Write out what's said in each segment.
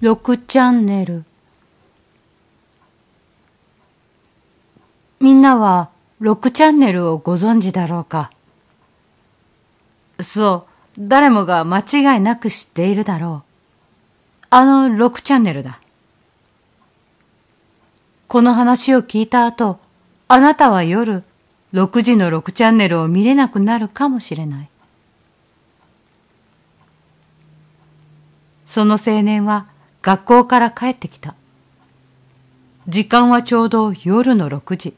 六チャンネルみんなは六チャンネルをご存知だろうかそう、誰もが間違いなく知っているだろう。あの六チャンネルだ。この話を聞いた後、あなたは夜、六時の六チャンネルを見れなくなるかもしれない。その青年は、学校から帰ってきた。時間はちょうど夜の6時。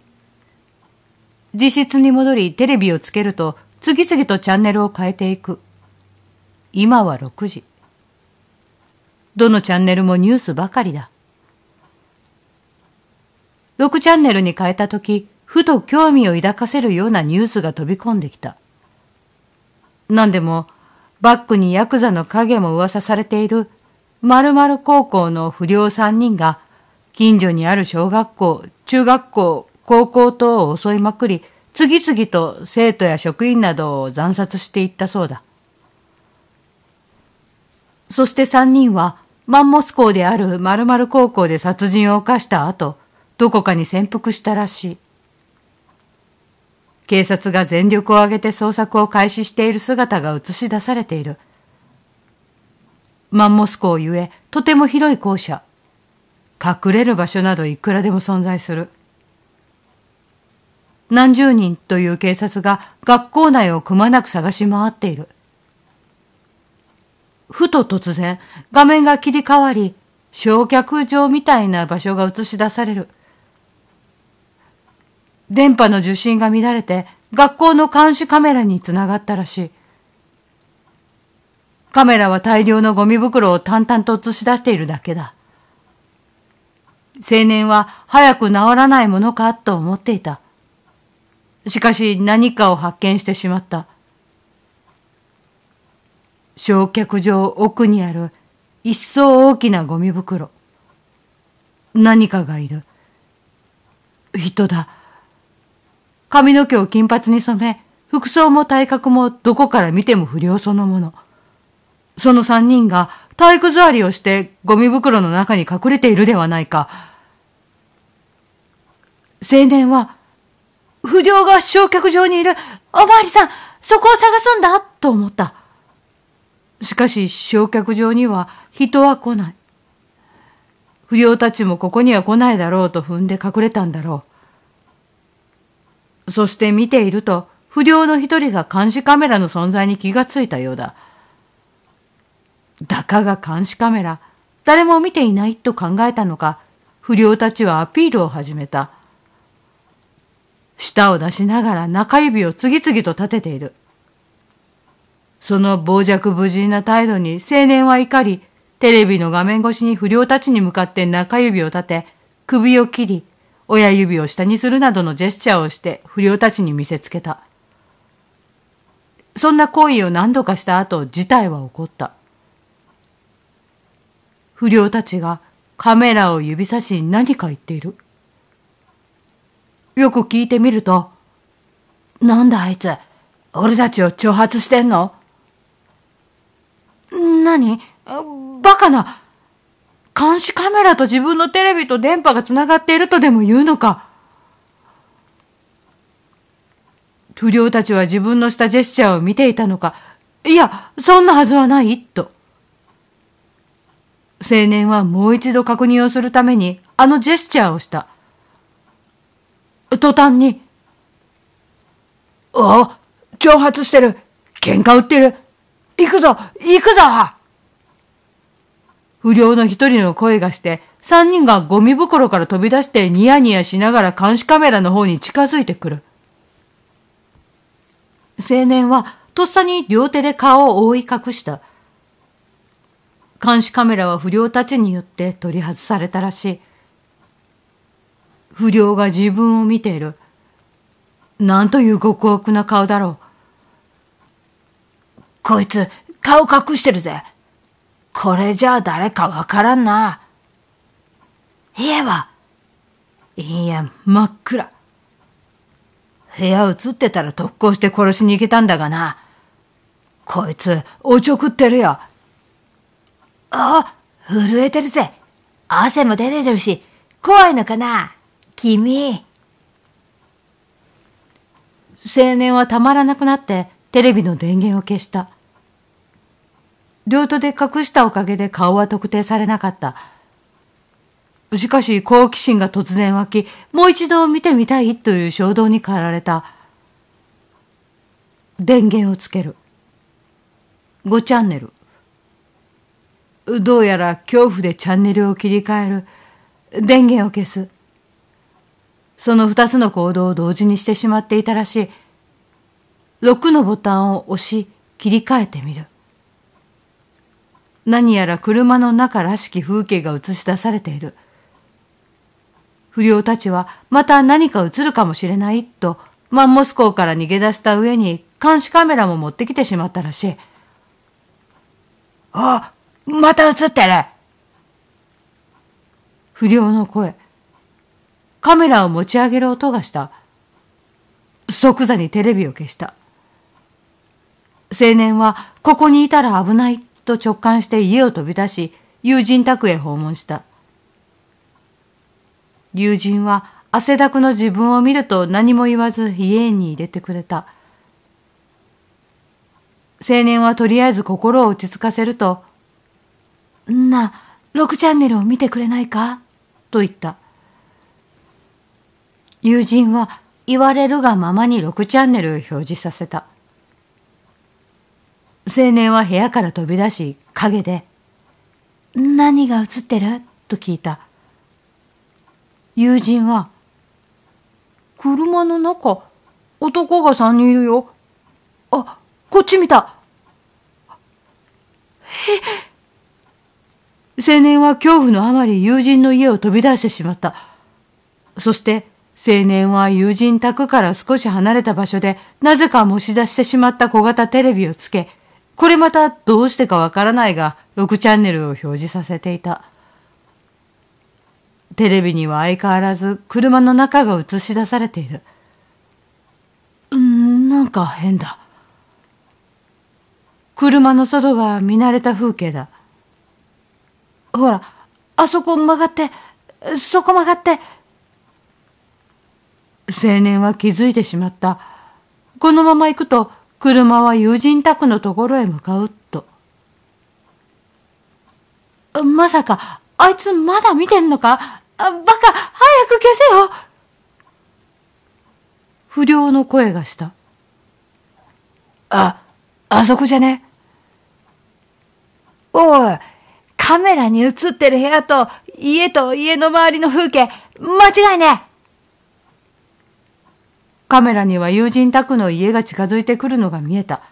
自室に戻りテレビをつけると次々とチャンネルを変えていく。今は6時。どのチャンネルもニュースばかりだ。6チャンネルに変えたとき、ふと興味を抱かせるようなニュースが飛び込んできた。何でも、バックにヤクザの影も噂されている〇〇高校の不良三人が、近所にある小学校、中学校、高校等を襲いまくり、次々と生徒や職員などを惨殺していったそうだ。そして三人は、マンモス校である〇〇高校で殺人を犯した後、どこかに潜伏したらしい。警察が全力を挙げて捜索を開始している姿が映し出されている。マンモス校ゆえ、とても広い校舎。隠れる場所などいくらでも存在する。何十人という警察が学校内をくまなく探し回っている。ふと突然、画面が切り替わり、焼却場みたいな場所が映し出される。電波の受信が乱れて、学校の監視カメラにつながったらしい。カメラは大量のゴミ袋を淡々と映し出しているだけだ。青年は早く治らないものかと思っていた。しかし何かを発見してしまった。焼却場奥にある一層大きなゴミ袋。何かがいる。人だ。髪の毛を金髪に染め、服装も体格もどこから見ても不良そのもの。その三人が体育座りをしてゴミ袋の中に隠れているではないか。青年は、不良が焼却場にいる、おまわりさん、そこを探すんだと思った。しかし、焼却場には人は来ない。不良たちもここには来ないだろうと踏んで隠れたんだろう。そして見ていると、不良の一人が監視カメラの存在に気がついたようだ。だかが監視カメラ、誰も見ていないと考えたのか、不良たちはアピールを始めた。舌を出しながら中指を次々と立てている。その傍若無人な態度に青年は怒り、テレビの画面越しに不良たちに向かって中指を立て、首を切り、親指を下にするなどのジェスチャーをして不良たちに見せつけた。そんな行為を何度かした後、事態は起こった。不良たちがカメラを指差し何か言っている。よく聞いてみると、なんだあいつ、俺たちを挑発してんの何バカな監視カメラと自分のテレビと電波がつながっているとでも言うのか不良たちは自分のしたジェスチャーを見ていたのか、いや、そんなはずはないと。青年はもう一度確認をするために、あのジェスチャーをした。途端に、お挑発してる喧嘩売ってる行くぞ行くぞ不良の一人の声がして、三人がゴミ袋から飛び出してニヤニヤしながら監視カメラの方に近づいてくる。青年はとっさに両手で顔を覆い隠した。監視カメラは不良たちによって取り外されたらしい不良が自分を見ているなんという極悪な顔だろうこいつ顔隠してるぜこれじゃあ誰かわからんな家はいいや真っ暗部屋映ってたら特攻して殺しに行けたんだがなこいつおちょくってるよあ、震えてるぜ。汗も出てるし、怖いのかな君。青年はたまらなくなってテレビの電源を消した。両手で隠したおかげで顔は特定されなかった。しかし好奇心が突然湧き、もう一度見てみたいという衝動に駆られた。電源をつける。5チャンネル。どうやら恐怖でチャンネルを切り替える、電源を消す。その二つの行動を同時にしてしまっていたらしい。6のボタンを押し、切り替えてみる。何やら車の中らしき風景が映し出されている。不良たちはまた何か映るかもしれないとマンモス港から逃げ出した上に監視カメラも持ってきてしまったらしい。あ、また映ってる不良の声。カメラを持ち上げる音がした。即座にテレビを消した。青年はここにいたら危ないと直感して家を飛び出し、友人宅へ訪問した。友人は汗だくの自分を見ると何も言わず家に入れてくれた。青年はとりあえず心を落ち着かせると、な、6チャンネルを見てくれないかと言った。友人は言われるがままに6チャンネルを表示させた。青年は部屋から飛び出し、陰で、何が映ってると聞いた。友人は、車の中、男が3人いるよ。あ、こっち見た。えっ青年は恐怖のあまり友人の家を飛び出してしまった。そして、青年は友人宅から少し離れた場所で、なぜか持ち出してしまった小型テレビをつけ、これまたどうしてかわからないが、6チャンネルを表示させていた。テレビには相変わらず車の中が映し出されている。んなんか変だ。車の外が見慣れた風景だ。ほら、あそこ曲がって、そこ曲がって。青年は気づいてしまった。このまま行くと、車は友人宅のところへ向かうと。まさか、あいつまだ見てんのかバカ、早く消せよ不良の声がした。あ、あそこじゃね。おい、カメラに映ってる部屋と家と家の周りの風景、間違いねカメラには友人宅の家が近づいてくるのが見えた。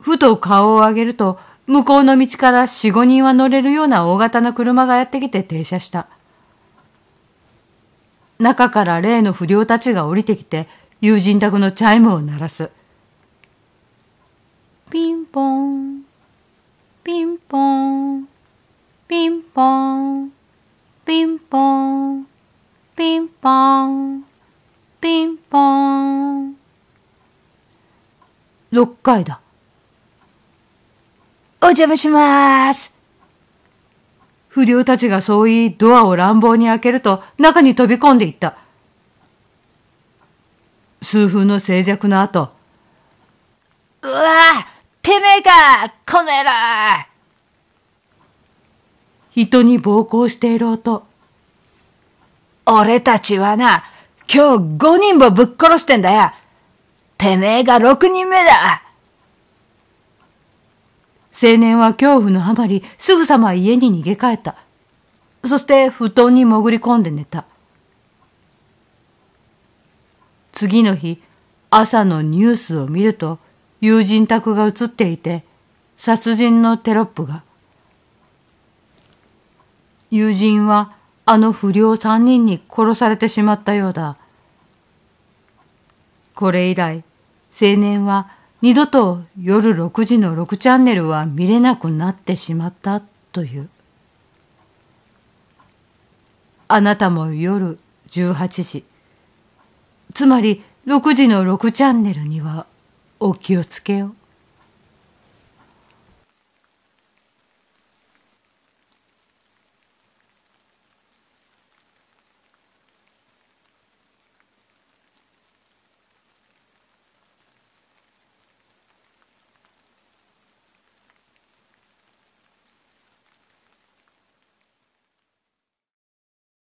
ふと顔を上げると、向こうの道から四五人は乗れるような大型の車がやってきて停車した。中から例の不良たちが降りてきて、友人宅のチャイムを鳴らす。ピンポーン。ピンポンピンポンピンポンピンポンピンポン6回だお邪魔します不良たちがそう言いドアを乱暴に開けると中に飛び込んでいった。数分の静寂の後、うわぁてめえかこの野郎人に暴行している音。俺たちはな、今日5人もぶっ殺してんだよてめえが6人目だ青年は恐怖のあまり、すぐさま家に逃げ帰った。そして布団に潜り込んで寝た。次の日、朝のニュースを見ると、友人宅が映っていて殺人のテロップが友人はあの不良三人に殺されてしまったようだこれ以来青年は二度と夜6時の6チャンネルは見れなくなってしまったというあなたも夜18時つまり6時の6チャンネルにはお気をつけよう。